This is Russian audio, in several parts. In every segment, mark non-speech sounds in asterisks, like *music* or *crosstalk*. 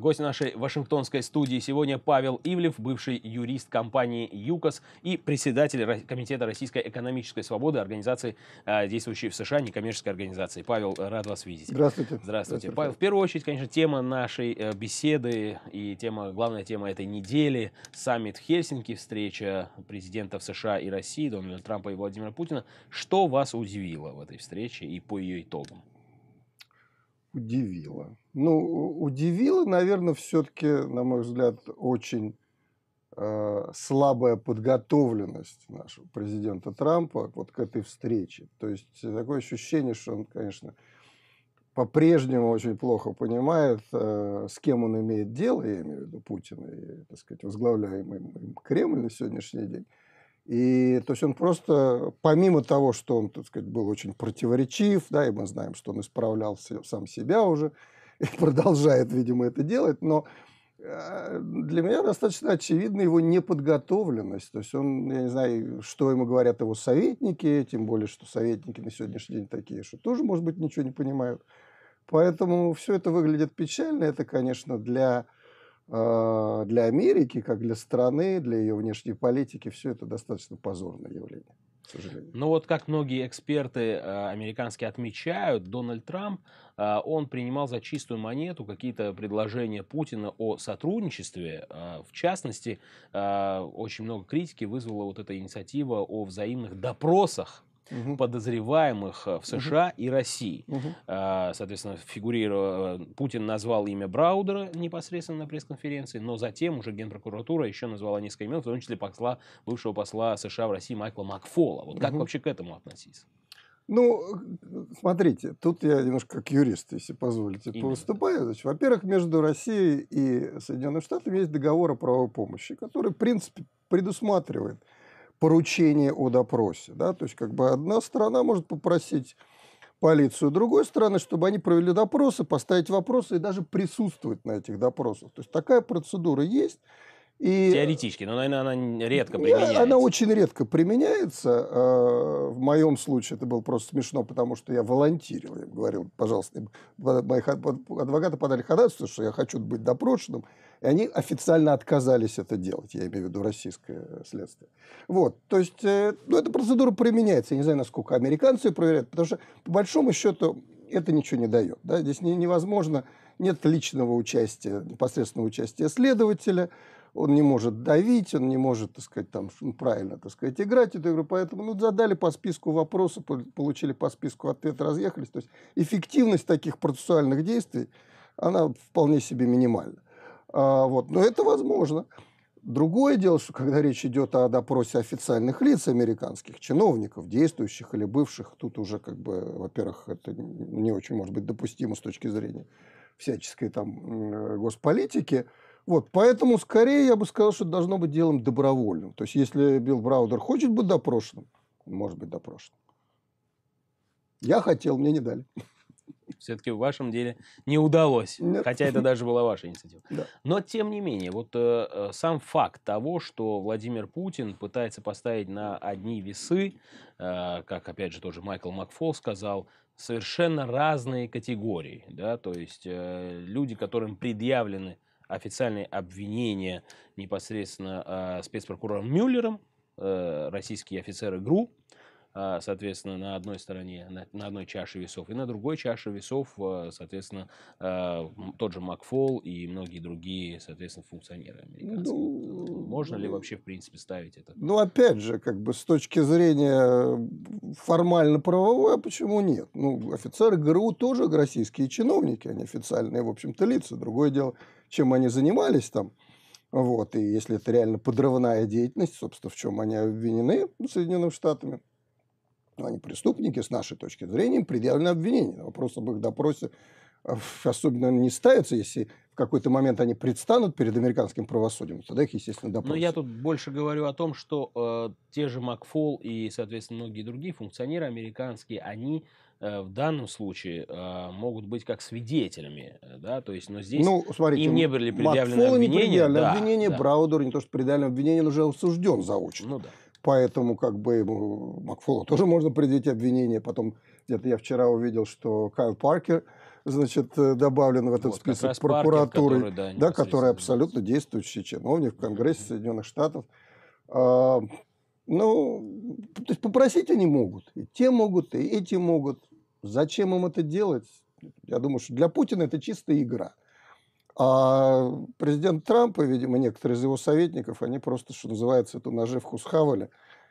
Гость нашей вашингтонской студии сегодня Павел Ивлев, бывший юрист компании ЮКОС и председатель Комитета Российской экономической свободы организации, а, действующей в США, некоммерческой организации. Павел, рад вас видеть. Здравствуйте. Здравствуйте. Здравствуйте. Павел, в первую очередь, конечно, тема нашей э, беседы и тема, главная тема этой недели – саммит в Хельсинки, встреча президентов США и России, Дональда Трампа и Владимира Путина. Что вас удивило в этой встрече и по ее итогам? удивило? Ну, удивило, наверное, все-таки, на мой взгляд, очень э, слабая подготовленность нашего президента Трампа вот к этой встрече. То есть такое ощущение, что он, конечно, по-прежнему очень плохо понимает, э, с кем он имеет дело, я имею в виду Путина и, так сказать, возглавляемый им Кремль на сегодняшний день. И то есть он просто, помимо того, что он, так сказать, был очень противоречив, да, и мы знаем, что он исправлял сам себя уже, *laughs* и продолжает, видимо, это делать, но э, для меня достаточно очевидна его неподготовленность. То есть он, я не знаю, что ему говорят его советники, тем более, что советники на сегодняшний день такие, что тоже, может быть, ничего не понимают. Поэтому все это выглядит печально. Это, конечно, для а, для Америки, как для страны, для ее внешней политики, все это достаточно позорное явление, к сожалению. Ну вот как многие эксперты а, американские отмечают, Дональд Трамп, а, он принимал за чистую монету какие-то предложения Путина о сотрудничестве. В частности, очень много критики вызвала вот эта инициатива о взаимных допросах угу. подозреваемых э, в США угу. и России. Угу. Соответственно, фигурировал, э, Путин назвал имя Браудера непосредственно на пресс-конференции, но затем уже Генпрокуратура еще назвала несколько имен, в том числе посла, бывшего посла США в России Майкла Макфола. Вот как угу. вообще к этому относиться? Ну, э, смотрите, тут я немножко как юрист, если позволите, Именно. во-первых, между Россией и Соединенными Штатами есть договор о правовой помощи, который, в принципе, предусматривает поручение о допросе. Да? То есть как бы одна сторона может попросить полицию другой стороны, чтобы они провели допросы, поставить вопросы и даже присутствовать на этих допросах. То есть такая процедура есть. И Теоретически, но, наверное, она редко применяется. Она очень редко применяется. А, в моем случае это было просто смешно, потому что я волонтерил. Я говорил, пожалуйста, моих адвокаты подали ходатайство, что я хочу быть допрошенным. И они официально отказались это делать. Я имею в виду российское следствие. Вот. То есть, э, ну, эта процедура применяется. Я не знаю, насколько американцы ее проверяют, потому что, по большому счету, это ничего не дает. Да? Здесь невозможно, нет личного участия, непосредственного участия следователя он не может давить, он не может, так сказать, там, правильно, так сказать, играть эту игру. Поэтому, ну, задали по списку вопросы, получили по списку ответ, разъехались. То есть эффективность таких процессуальных действий, она вполне себе минимальна. А, вот. Но это возможно. Другое дело, что когда речь идет о допросе официальных лиц американских, чиновников, действующих или бывших, тут уже, как бы, во-первых, это не очень может быть допустимо с точки зрения всяческой там э, госполитики, вот, поэтому скорее я бы сказал, что это должно быть делом добровольным. То есть, если Билл Браудер хочет быть допрошенным, он может быть допрошен. Я хотел, мне не дали. Все-таки в вашем деле не удалось, Нет. хотя это даже была ваша инициатива. Да. Но тем не менее, вот э, э, сам факт того, что Владимир Путин пытается поставить на одни весы, э, как опять же тоже Майкл Макфол сказал, совершенно разные категории, да, то есть э, люди, которым предъявлены э, официальные обвинения непосредственно э, спецпрокурором Мюллером, э, российские офицеры ГРУ, а, соответственно, на одной стороне, на, одной чаше весов, и на другой чаше весов, а, соответственно, а, тот же Макфол и многие другие, соответственно, функционеры американские. Ну, Можно ли ну, вообще, в принципе, ставить это? Ну, опять же, как бы с точки зрения формально-правовой, а почему нет? Ну, офицеры ГРУ тоже российские чиновники, они официальные, в общем-то, лица. Другое дело, чем они занимались там. Вот, и если это реально подрывная деятельность, собственно, в чем они обвинены Соединенными Штатами, но ну, они преступники, с нашей точки зрения, предъявлено обвинение. Вопрос об их допросе э, особенно не ставится, если в какой-то момент они предстанут перед американским правосудием, тогда их, естественно, ну, допросят. Но я тут больше говорю о том, что э, те же Макфол и, соответственно, многие другие функционеры американские, они э, в данном случае э, могут быть как свидетелями, э, да, то есть, но здесь ну, смотрите, им не были предъявлены Макфолу обвинения. не предъявлены да, обвинения, да. Браудер не то, что предъявлены обвинения, он уже осужден заочно. Ну, да. Поэтому как бы ему э, Макфолу тоже можно предъявить обвинение. Потом где-то я вчера увидел, что Кайл Паркер значит, э, добавлен в этот вот, список прокуратуры, Паркер, который, да, да который абсолютно действующий чиновник в Конгрессе mm-hmm. Соединенных Штатов. А, ну, то есть попросить они могут. И те могут, и эти могут. Зачем им это делать? Я думаю, что для Путина это чистая игра. А президент Трамп и, видимо, некоторые из его советников, они просто, что называется, эту наживку схавали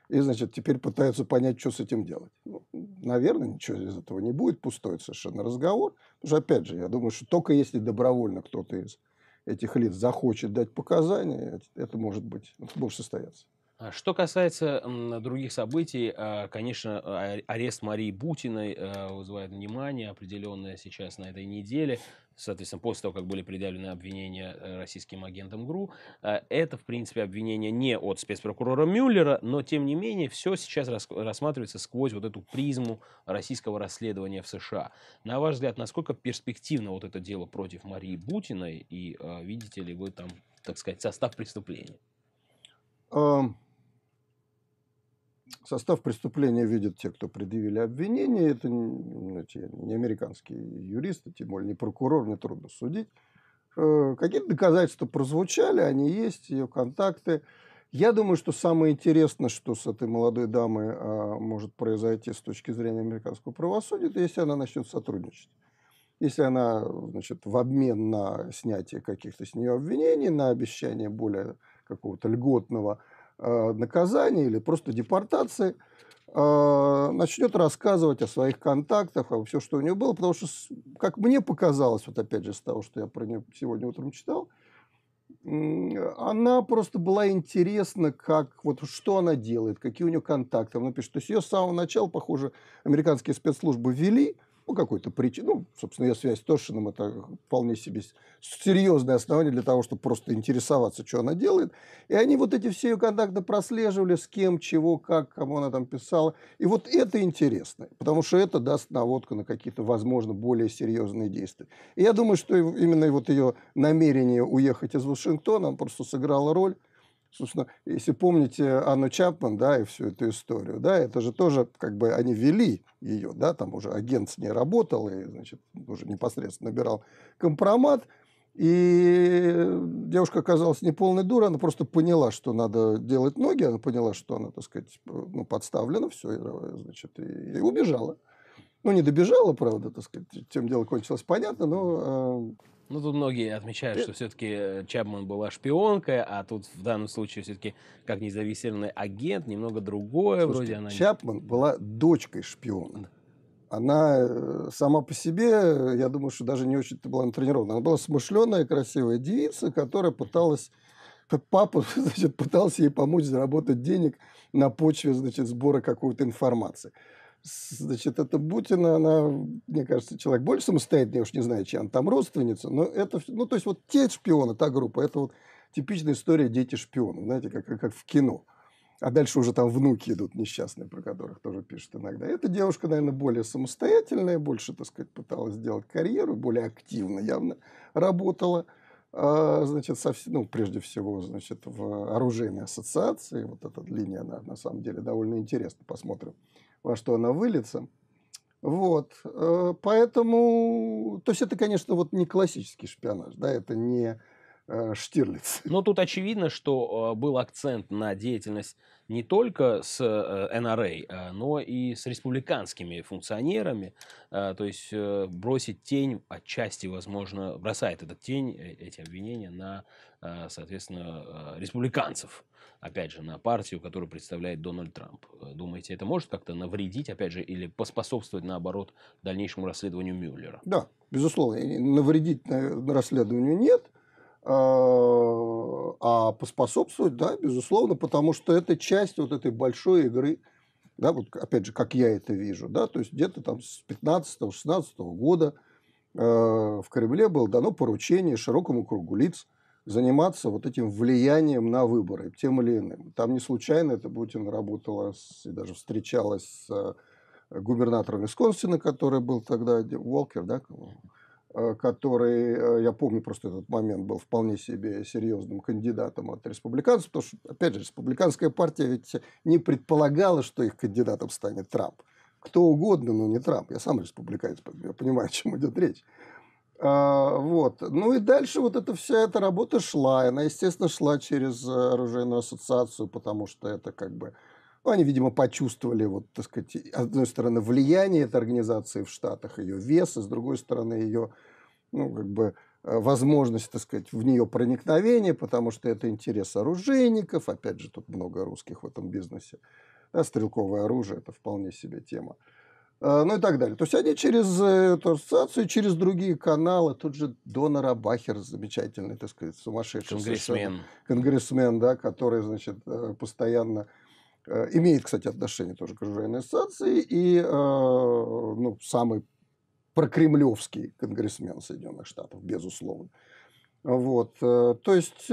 и, значит, теперь пытаются понять, что с этим делать. Ну, наверное, ничего из этого не будет, пустой совершенно разговор. Потому что, опять же, я думаю, что только если добровольно кто-то из этих лиц захочет дать показания, это может быть, это может состояться. А что касается других событий, а, конечно, а, арест Марии Бутиной вызывает внимание определенное сейчас на этой неделе. Соответственно, после того, как были предъявлены обвинения э, российским агентам ГРУ, это, в принципе, обвинение не от спецпрокурора Мюллера, но, тем не менее, все сейчас рассматривается сквозь вот эту призму российского расследования в США. На ваш взгляд, насколько перспективно вот это дело против Марии Бутиной и видите ли вы там, так сказать, состав преступления? Состав преступления видят те, кто предъявили обвинение. Это знаете, не американские юристы, тем более не прокурор, не трудно судить. Э, какие-то доказательства прозвучали, они есть, ее контакты. Я думаю, что самое интересное, что с этой молодой дамой а, может произойти с точки зрения американского правосудия, это если она начнет сотрудничать. Если она значит, в обмен на снятие каких-то с нее обвинений, на обещание более какого-то льготного а, наказания или просто депортации, а, начнет рассказывать о своих контактах, о все, что у нее было, потому что, как мне показалось, вот опять же, с того, что я про нее сегодня утром читал, она просто была интересна, как, вот, что она делает, какие у нее контакты. Она пишет, то есть ее с самого начала, похоже, американские спецслужбы вели, по какой-то причине, ну, собственно, я связь с Тошиным – это вполне себе серьезное основание для того, чтобы просто интересоваться, что она делает. И они вот эти все ее контакты прослеживали, с кем, чего, как, кому она там писала. И вот это интересно, потому что это даст наводку на какие-то, возможно, более серьезные действия. И я думаю, что именно вот ее намерение уехать из Вашингтона, просто сыграло роль. Собственно, если помните э, Анну Чапман, да, и всю эту историю, да, это же тоже, как бы, они вели ее, да, там уже агент с ней работал и, значит, уже непосредственно набирал компромат, и девушка оказалась не полной дурой, она просто поняла, что надо делать ноги, она поняла, что она, так сказать, типа, ну, подставлена, все, значит, и, и убежала. Ну, не добежала, правда, так сказать, тем дело кончилось, понятно, но э, ну, тут многие отмечают, что все-таки э, Чапман была шпионкой, а тут в данном случае все-таки как независимый агент, немного другое Слушайте, вроде она. Чапман была дочкой шпиона. Она э, сама по себе, э, я думаю, что даже не очень-то была натренирована. Она была смышленая, красивая девица, которая пыталась папа *laughs* значит, пытался ей помочь заработать денег на почве значит, сбора какой-то информации. Значит, это Бутина, она, мне кажется, человек больше самостоятельный, я уж не знаю, чья она там родственница, но это, ну, то есть вот те шпионы, та группа, это вот типичная история дети шпионов, знаете, как, как, в кино. А дальше уже там внуки идут несчастные, про которых тоже пишут иногда. Эта девушка, наверное, более самостоятельная, больше, так сказать, пыталась сделать карьеру, более активно явно работала а, значит, со, ну, прежде всего, значит, в оружейной ассоциации. Вот эта линия, она на самом деле довольно интересна. Посмотрим, во что она выльется. Вот, э, поэтому, то есть это, конечно, вот не классический шпионаж, да, это не Э, Штирлиц. Но тут очевидно, что э, был акцент на деятельность не только с э, НРА, но и с республиканскими функционерами. То есть бросить тень отчасти, возможно, бросает этот тень, эти обвинения на, соответственно, республиканцев. Опять же, на партию, которую представляет Дональд Трамп. Думаете, это может как-то навредить, опять же, или поспособствовать, наоборот, дальнейшему расследованию Мюллера? Да, безусловно. Навредить на расследованию нет – а, а поспособствовать, да, безусловно, потому что это часть вот этой большой игры, да, вот опять же, как я это вижу, да, то есть где-то там с 15-16 года э, в Кремле было дано поручение широкому кругу лиц заниматься вот этим влиянием на выборы, тем или иным. Там не случайно это Путин работала с, и даже встречалась с э, губернатором Висконсина, который был тогда Уолкер, да, Э, который, э, я помню просто этот момент, был вполне себе серьезным кандидатом от республиканцев, потому что, опять же, республиканская партия ведь не предполагала, что их кандидатом станет Трамп. Кто угодно, но не Трамп. Я сам республиканец, я понимаю, о чем идет речь. А, вот. Ну и дальше вот эта вся эта работа шла. Она, естественно, шла через оружейную ассоциацию, потому что это как бы ну, они, видимо, почувствовали, вот, так сказать, с одной стороны, влияние этой организации в Штатах, ее вес, а с другой стороны, ее, ну, как бы, э, возможность, так сказать, в нее проникновения, потому что это интерес оружейников, опять же, тут много русских в этом бизнесе, да, стрелковое оружие, это вполне себе тема, э, ну и так далее. То есть они через э, эту ассоциацию, через другие каналы, тут же донор Абахер, замечательный, так сказать, сумасшедший. Конгрессмен. Конгрессмен, да, который, значит, постоянно Э, имеет, кстати, отношение тоже к оружейной ассоциации, и э, ну, самый прокремлевский конгрессмен Соединенных Штатов, безусловно. Вот. Э, то есть,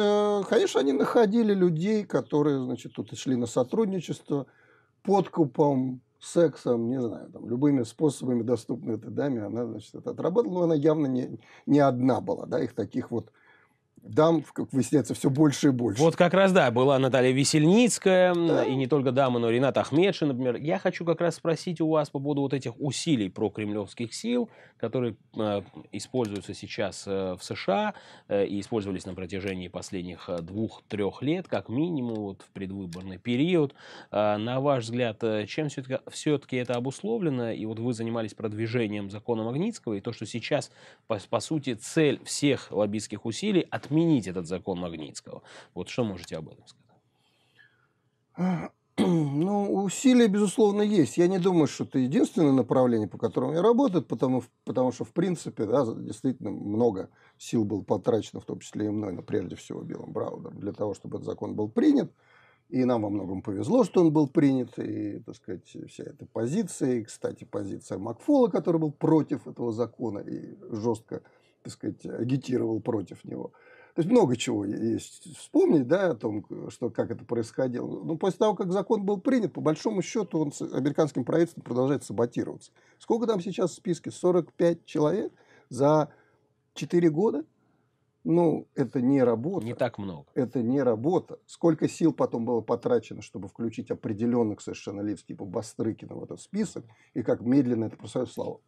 конечно, они находили людей, которые, значит, тут шли на сотрудничество подкупом, сексом, не знаю, там, любыми способами, доступными этой даме, она, значит, это отработала, но она явно не, не одна была, да, их таких вот дам, как выясняется, все больше и больше. Вот как раз, да, была Наталья Весельницкая, да. и не только дама, но и Ренат Ахмедшин, например. Я хочу как раз спросить у вас по поводу вот этих усилий про кремлевских сил, которые э, используются сейчас э, в США э, и использовались на протяжении последних э, двух-трех лет, как минимум, вот в предвыборный период. Э, на ваш взгляд, э, чем все-таки, все-таки это обусловлено? И вот вы занимались продвижением закона Магнитского, и то, что сейчас, по, по сути, цель всех лоббистских усилий — отменить отменить этот закон Магнитского. Вот что можете об этом сказать? *clears throat* Ну, усилия, безусловно, есть. Я не думаю, что это единственное направление, по которому я работаю, потому, потому что, в принципе, да, действительно много сил было потрачено, в том числе и мной, но прежде всего Биллом Браудом, для того, чтобы этот закон был принят. И нам во многом повезло, что он был принят, и, так сказать, вся эта позиция, и, кстати, позиция Макфола, который был против этого закона и жестко, так сказать, агитировал против него – то есть много чего есть вспомнить да, о том, что, как это происходило. Но после того, как закон был принят, по большому счету он с американским правительством продолжает саботироваться. Сколько там сейчас в списке? 45 человек за 4 года? Ну, это не работа. Не так много. Это не работа. Сколько сил потом было потрачено, чтобы включить определенных совершеннолетних, типа Бастрыкина в этот список, и как медленно это происходит. Слава,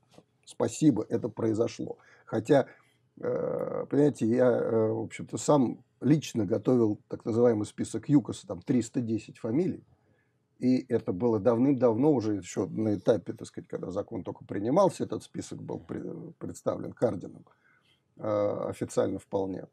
спасибо, это произошло. Хотя Э, понимаете, я, э, в общем-то, сам лично готовил так называемый список ЮКОСа, там 310 фамилий, и это было давным-давно уже еще на этапе, так сказать, когда закон только принимался, этот список был представлен Кардином э, официально вполне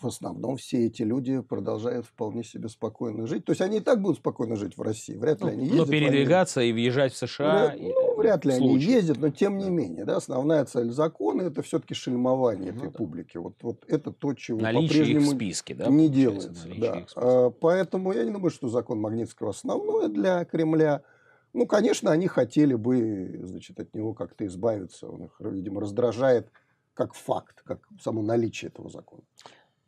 в основном все эти люди продолжают вполне себе спокойно жить. То есть они и так будут спокойно жить в России. Вряд ли ну, они ездят. Но передвигаться они... и въезжать в США. Вряд, и... ну, э, вряд ли случае. они ездят, но тем не менее. Да, основная цель закона это все-таки шельмование ну, этой да. публики. Вот, вот это то, чего по-прежнему списке, да, не делается. Да. А, поэтому я не думаю, что закон Магнитского основное для Кремля. Ну, конечно, они хотели бы значит, от него как-то избавиться. Он их, видимо, раздражает как факт, как само наличие этого закона.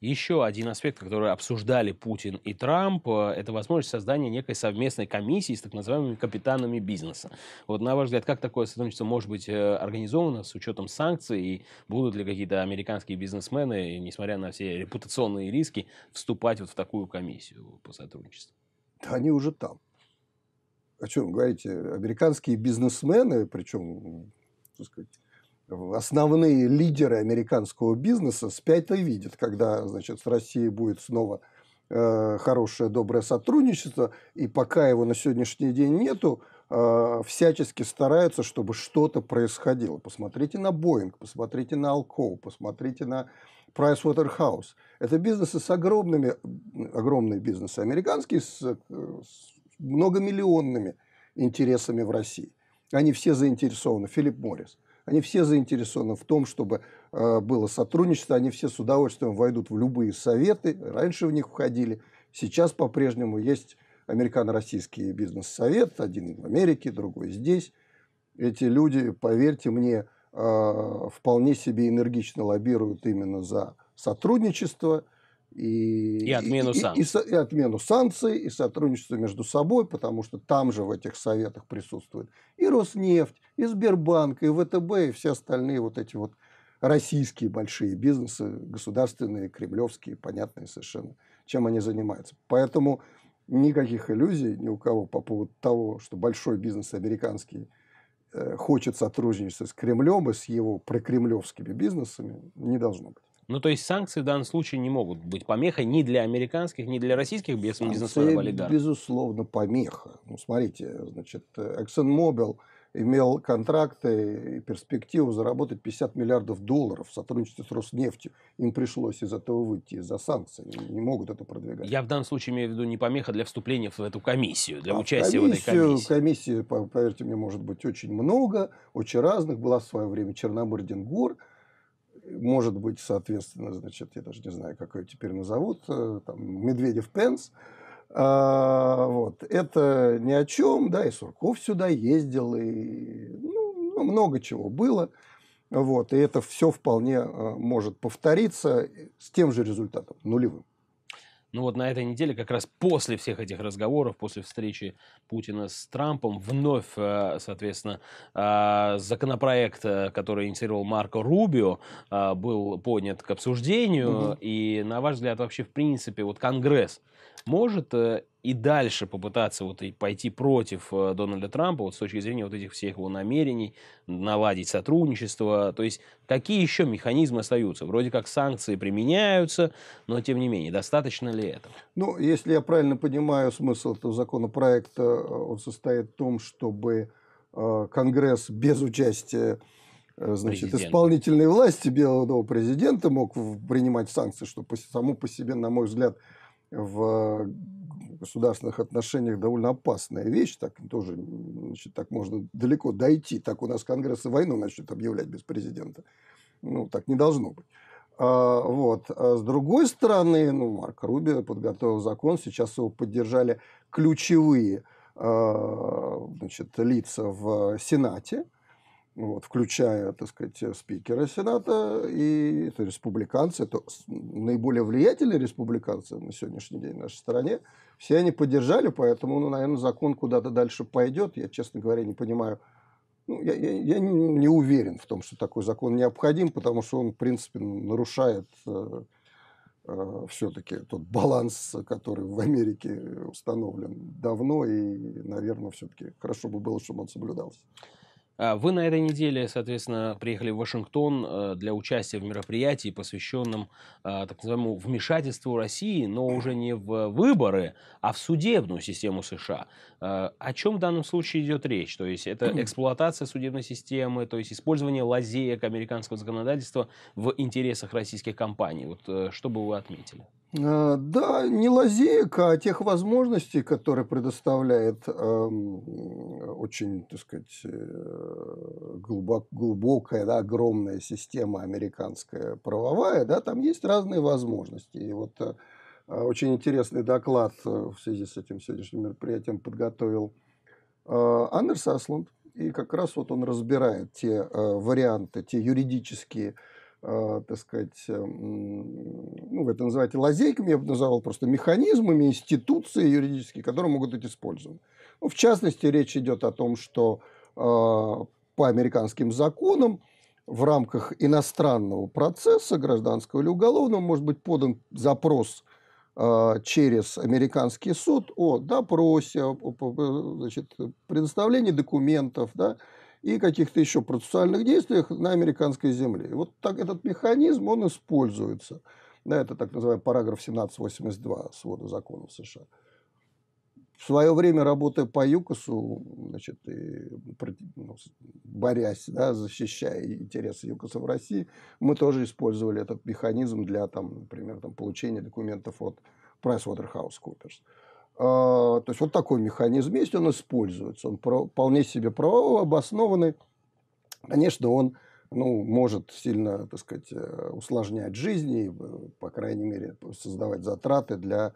Еще один аспект, который обсуждали Путин и Трамп, э, это возможность создания некой совместной комиссии с так называемыми капитанами бизнеса. Вот на ваш взгляд, как такое сотрудничество может быть э, организовано с учетом санкций и будут ли какие-то американские бизнесмены, несмотря на все репутационные риски, вступать вот в такую комиссию по сотрудничеству? Да они уже там. О чем говорите? Американские бизнесмены, причем, так сказать, основные лидеры американского бизнеса спят и видят, когда значит, с Россией будет снова э, хорошее, доброе сотрудничество, и пока его на сегодняшний день нету, э, всячески стараются, чтобы что-то происходило. Посмотрите на Boeing, посмотрите на Alcoa, посмотрите на Pricewaterhouse. Это бизнесы с огромными, огромные бизнесы американские, с, э, с многомиллионными интересами в России. Они все заинтересованы. Филипп Моррис – они все заинтересованы в том, чтобы э, было сотрудничество, они все с удовольствием войдут в любые советы, раньше в них входили, сейчас по-прежнему есть американо-российский бизнес-совет, один в Америке, другой здесь. Эти люди, поверьте мне, э, вполне себе энергично лоббируют именно за сотрудничество – и, и отмену санкций. И, и, и отмену санкций, и сотрудничество между собой, потому что там же в этих советах присутствует и Роснефть, и Сбербанк, и ВТБ, и все остальные вот эти вот российские большие бизнесы, государственные, кремлевские, понятные совершенно, чем они занимаются. Поэтому никаких иллюзий ни у кого по поводу того, что большой бизнес американский э, хочет сотрудничать с Кремлем и с его прокремлевскими бизнесами, не должно быть. Ну, то есть санкции в данном случае не могут быть помехой ни для американских, ни для российских бизнесменов безусловно, помеха. Ну, смотрите, значит, ExxonMobil имел контракты и перспективу заработать 50 миллиардов долларов в сотрудничестве с Роснефтью. Им пришлось из этого выйти, из-за санкций. Они не могут это продвигать. Я в данном случае имею в виду не помеха для вступления в эту комиссию, для а участия комиссию, в этой комиссии. Комиссии, поверьте мне, может быть очень много, очень разных. Была в свое время Черномырдин Гор – может быть, соответственно, значит, я даже не знаю, как ее теперь назовут, э, там, Медведев Пенс. А, вот. Это ни о чем, да, и Сурков сюда ездил, и ну, ну много чего было. Вот, и это все вполне э, может повториться э, с тем же результатом, нулевым. Ну вот на этой неделе, как раз после всех этих разговоров, после встречи Путина с Трампом, вновь, э, соответственно, э, законопроект, э, который инициировал Марко Рубио, был поднят к обсуждению. Угу. И, на ваш взгляд, вообще, в принципе, вот Конгресс может и дальше попытаться вот и пойти против э, Дональда Трампа вот с точки зрения вот этих всех его намерений, наладить сотрудничество. То есть какие еще механизмы остаются? Вроде как санкции применяются, но тем не менее, достаточно ли этого? Ну, если я правильно понимаю смысл этого законопроекта, э, он состоит в том, чтобы э, Конгресс без участия значит, исполнительной власти белого дома президента мог принимать санкции, что само по себе, на мой взгляд, в государственных отношениях довольно опасная вещь, так тоже значит, так можно далеко дойти. Так у нас Конгресс и войну начнет объявлять без президента. Ну, так не должно быть. А, вот. А с другой стороны, ну, Марк Руби подготовил закон, сейчас его поддержали ключевые а, значит, лица в Сенате – вот, включая, так сказать, спикера Сената и это республиканцы, это наиболее влиятельные республиканцы на сегодняшний день в нашей стране, все они поддержали, поэтому, ну, наверное, закон куда-то дальше пойдет. Я, честно говоря, не понимаю, ну, я, я, я не уверен в том, что такой закон необходим, потому что он, в принципе, нарушает э, э, все-таки тот баланс, который в Америке установлен давно, и, наверное, все-таки хорошо бы было, чтобы он соблюдался. А, вы на этой неделе, соответственно, приехали в Вашингтон э, для участия в мероприятии, посвященном а, так называемому вмешательству России, но уже не в выборы, а в судебную систему США. А, о чем в данном случае идет речь? То есть это эксплуатация судебной системы, то есть использование лазеек американского законодательства в интересах российских компаний. Вот э, что бы вы отметили? Э, да, не лазеек, а тех возможностей, которые предоставляет э, очень, так сказать, глубок, глубокая, да, огромная система американская правовая, да, там есть разные возможности. И вот э, а, очень интересный доклад э, в связи с этим сегодняшним мероприятием подготовил э, Андерс Асланд. И как раз вот он разбирает те варианты, те юридические так сказать, ну, это называете лазейками, я бы называл просто механизмами, институции юридические, которые могут быть использованы. Ну, в частности, речь идет о том, что а, по американским законам в рамках иностранного процесса, гражданского или уголовного, может быть подан запрос а, через американский суд о допросе, о, значит, предоставлении документов да, и каких-то еще процессуальных действиях на американской земле. вот так, этот механизм, он используется. Да, это так называемый параграф 1782 свода законов США. В свое время, работая по ЮКОСу, значит, и, ну, борясь, да, защищая интересы ЮКОСа в России, мы тоже использовали этот механизм для, там, например, там, получения документов от PricewaterhouseCoopers. А, то есть вот такой механизм есть, он используется, он вполне себе правово обоснованный. Конечно, он ну, может сильно, так сказать, э, усложнять жизни, э, по крайней мере, создавать затраты для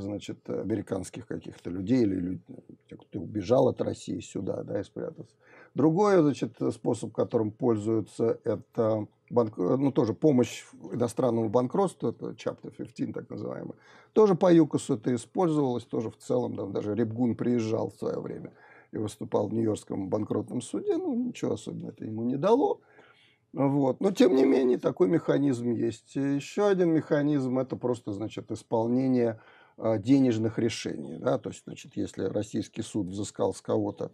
значит, американских каких-то людей или людей, кто убежал от России сюда, да, и спрятался. Другой, значит, способ, которым пользуются, это банк... ну, тоже помощь иностранному банкротству, это Chapter 15, так называемый. Тоже по ЮКОСу это использовалось, тоже в целом, там даже Репгун приезжал в свое время и выступал в Нью-Йоркском банкротном суде, ну, ничего особенного это ему не дало. Вот. Но, тем не менее, такой механизм есть. Еще один механизм – это просто, значит, исполнение а, денежных решений. Да? То есть, значит, если российский суд взыскал с кого-то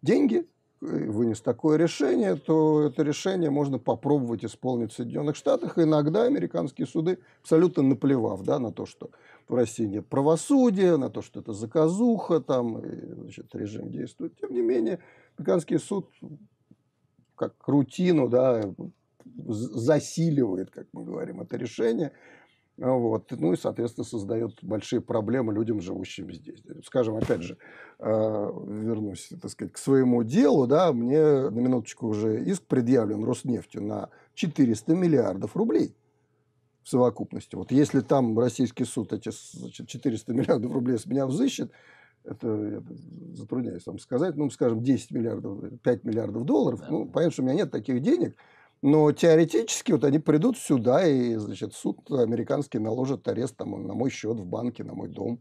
деньги, э, вынес такое решение, то это решение можно попробовать исполнить в Соединенных Штатах. Иногда американские суды, абсолютно наплевав да, на то, что в России нет правосудия, на то, что это заказуха, там, и, значит, режим действует. Тем не менее, американский суд как рутину да, засиливает, как мы говорим, это решение, вот. Ну и, соответственно, создает большие проблемы людям, живущим здесь. Скажем, опять же, а, вернусь, так сказать, к своему делу, да, мне на минуточку уже иск предъявлен Роснефтью на 400 миллиардов рублей в совокупности. Вот если там российский суд эти 400 миллиардов рублей с меня взыщет, это я затрудняюсь вам сказать, ну, скажем, 10 миллиардов, 5 миллиардов долларов, да. ну, понятно, что у меня нет таких денег, но теоретически вот они придут сюда, и, значит, суд американский наложит арест там, на мой счет в банке, на мой дом.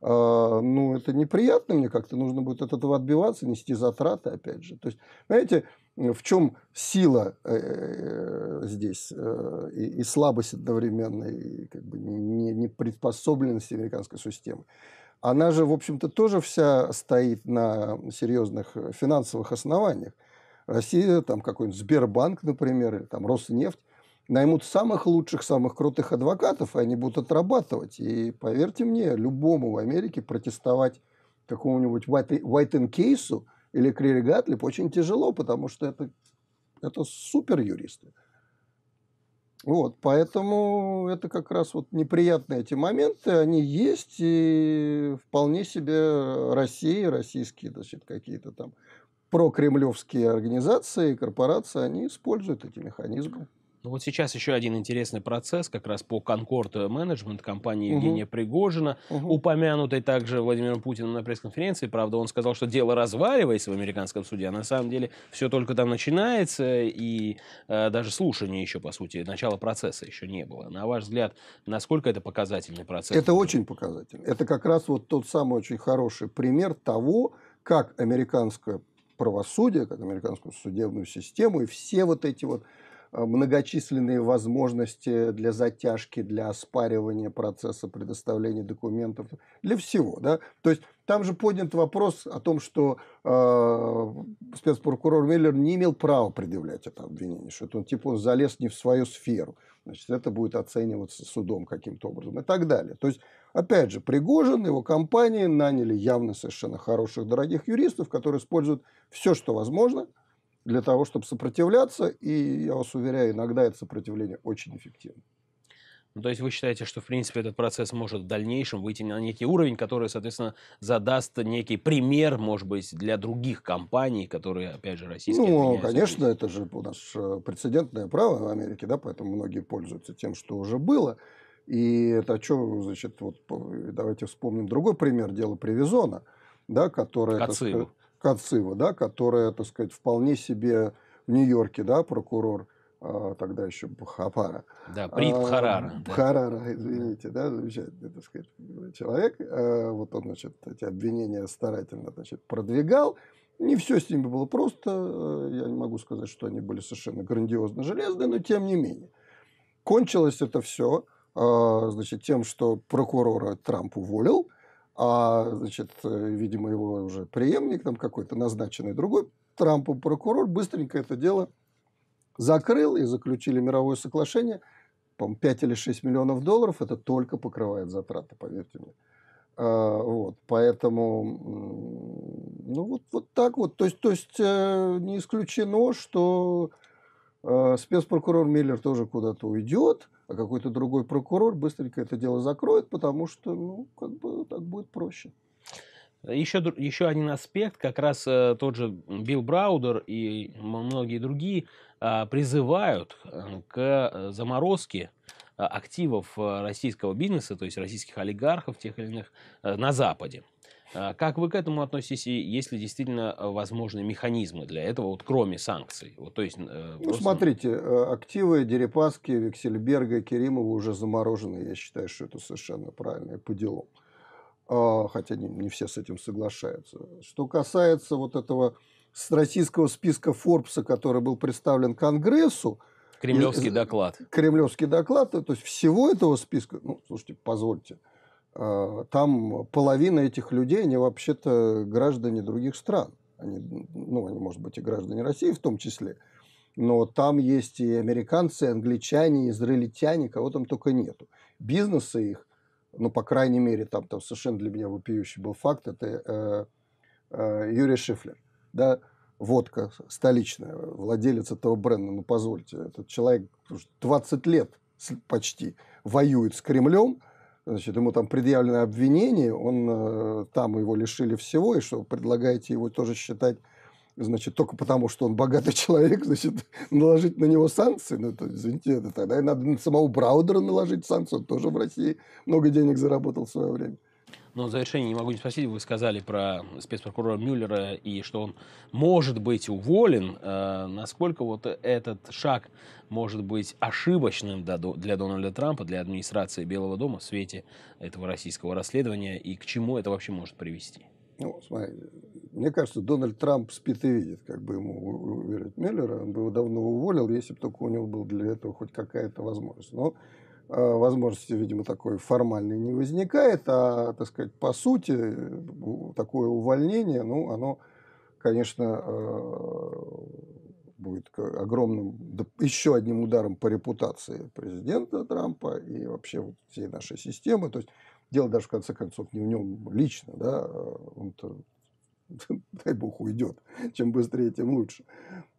А, ну, это неприятно мне как-то, нужно будет от этого отбиваться, нести затраты, опять же. То есть, знаете, в чем сила э, э, здесь э, и, и слабость одновременно, и как бы не, не приспособленность американской системы? Она же, в общем-то, тоже вся стоит на серьезных финансовых основаниях. Россия, там какой-нибудь Сбербанк, например, или там Роснефть, наймут самых лучших, самых крутых адвокатов, и они будут отрабатывать. И поверьте мне, любому в Америке протестовать какому-нибудь Уайтен Кейсу или Крири Гатлип очень тяжело, потому что это, это супер юристы. Вот, поэтому это как раз вот неприятные эти моменты, они есть, и вполне себе Россия, российские, значит, какие-то там прокремлевские организации, корпорации, они используют эти механизмы. Ну вот сейчас еще один интересный процесс, как раз по Конкорд менеджмент компании Евгения угу. Пригожина, угу. упомянутой также Владимиром Путиным на пресс-конференции. Правда, он сказал, что дело разваливается в американском суде, а на самом деле все только там начинается, и э, даже слушания еще, по сути, начала процесса еще не было. На ваш взгляд, насколько это показательный процесс? Это очень показательный. Это как раз вот тот самый очень хороший пример того, как американская правосудие, как американскую судебную систему, и все вот эти вот э, многочисленные возможности для затяжки, для оспаривания процесса предоставления документов, для всего. Да? То есть там же поднят вопрос о том, что э, спецпрокурор Миллер не имел права предъявлять это обвинение, что это он типа он залез не в свою сферу, значит это будет оцениваться судом каким-то образом и так далее. То есть Опять же, Пригожин, его компании наняли явно совершенно хороших, дорогих юристов, которые используют все, что возможно, для того, чтобы сопротивляться. И, я вас уверяю, иногда это сопротивление очень эффективно. Ну, то есть вы считаете, что, в принципе, этот процесс может в дальнейшем выйти на некий уровень, который, соответственно, задаст некий пример, может быть, для других компаний, которые, опять же, российские... Ну, конечно, это же у нас э, прецедентное право в Америке, да, поэтому многие пользуются тем, что уже было. И это о чем, значит, вот э, давайте вспомним другой пример, дела Привизона, да, которое... Кацива. Так, Кацива, да, которое так сказать, вполне себе в Нью-Йорке, да, прокурор, а, тогда еще Бхапара. Да, а, Прит Бхарара. А, Бхарара, извините, да, замечательный, так сказать, человек. А, вот он, значит, эти обвинения старательно, значит, продвигал. Не все с ними было просто. Э, я не могу сказать, что они были совершенно грандиозно железные, но тем не менее. Кончилось это все – а, значит, тем, что прокурора Трамп уволил, а, значит, э, видимо, его уже преемник там какой-то назначенный другой Трампу прокурор быстренько это дело закрыл и заключили мировое соглашение. По-моему, 5 или 6 миллионов долларов это только покрывает затраты, поверьте мне. А, вот, поэтому, ну, вот, вот так вот. То есть, то есть э, не исключено, что э, спецпрокурор Миллер тоже куда-то уйдет – а какой-то другой прокурор быстренько это дело закроет, потому что, ну, как бы так будет проще. Еще, еще один аспект, как раз э, тот же Билл Браудер и многие другие а, призывают э, к заморозке а, активов э, российского бизнеса, то есть российских олигархов тех или иных, на Западе. А как вы к этому относитесь, и есть ли действительно э, возможны механизмы для этого, вот кроме санкций? Вот, то есть, э, ну, смотрите, э, активы Дерипаски, Вексельберга, Керимова уже заморожены. Я считаю, что это совершенно правильно по делу, а, Хотя не, не все с этим соглашаются. Что касается вот этого с российского списка Форбса, который был представлен Конгрессу, Кремлевский доклад. Кремлевский доклад, то есть всего этого списка, ну, слушайте, позвольте, а, там половина этих людей, они вообще-то граждане других стран. Они, ну, они, может быть, и граждане России в том числе. Но там есть и американцы, и англичане, и израильтяне, кого там только нету. Бизнесы их, ну, по крайней мере, там, там совершенно для меня вопиющий был факт, это э, э, Юрий Шифлер, да, водка столичная, владелец этого бренда, ну, позвольте, этот человек 20 лет почти воюет с Кремлем, Значит, ему там предъявлено обвинение, он э, там его лишили всего, и что предлагаете его тоже считать, значит, только потому, что он богатый *laughs* человек, значит, наложить на него санкции, ну, то, извините, это тогда и надо на самого Браудера наложить санкцию, он тоже в России много денег заработал в свое время. Но в завершении не могу не спросить, вы сказали про спецпрокурора Мюллера и что он может быть уволен. Э, насколько вот этот шаг может быть ошибочным для, Дональда Трампа, для администрации Белого дома в свете этого российского расследования и к чему это вообще может привести? Ну, смотри, мне кажется, Дональд Трамп спит и видит, как бы ему верит Мюллера. Он бы его давно уволил, если бы только у него был для этого хоть какая-то возможность. Но а, возможности, видимо, такой формальной не возникает, а, так сказать, по сути, такое увольнение, ну, оно, конечно, а, будет огромным, еще одним ударом по репутации президента Трампа и вообще вот всей нашей системы. То есть дело даже, в конце концов, не в нем лично, да, а, он *laughs* дай бог, уйдет. Чем быстрее, тем лучше.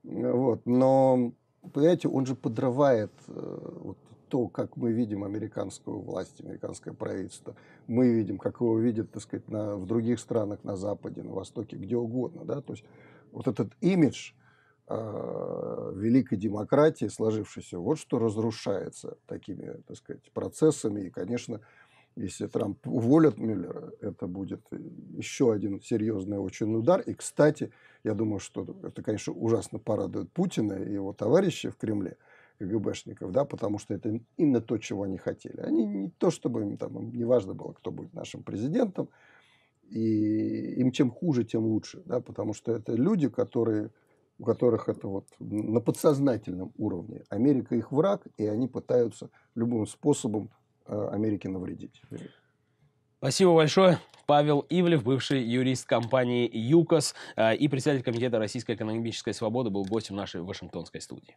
Вот. Но, понимаете, он же подрывает э, вот, то, как мы видим американскую власть, американское правительство, мы видим, как его видят, так сказать, на, в других странах, на Западе, на Востоке, где угодно, да, то есть вот этот имидж э, великой демократии, сложившийся, вот что разрушается такими, так сказать, процессами, и, конечно, если Трамп уволят Мюллера, это будет еще один серьезный очень удар. И, кстати, я думаю, что это, конечно, ужасно порадует Путина и его товарищей в Кремле – КГБшников, да, потому что это именно то, чего они хотели. Они не то, чтобы им там, им не важно было, кто будет нашим президентом, и им чем хуже, тем лучше, да, потому что это люди, которые, у которых это вот на подсознательном уровне. Америка их враг, и они пытаются любым способом э, Америке навредить. Спасибо большое. Павел Ивлев, бывший юрист компании ЮКОС э, и председатель комитета Российской экономической свободы, был гостем нашей Вашингтонской студии.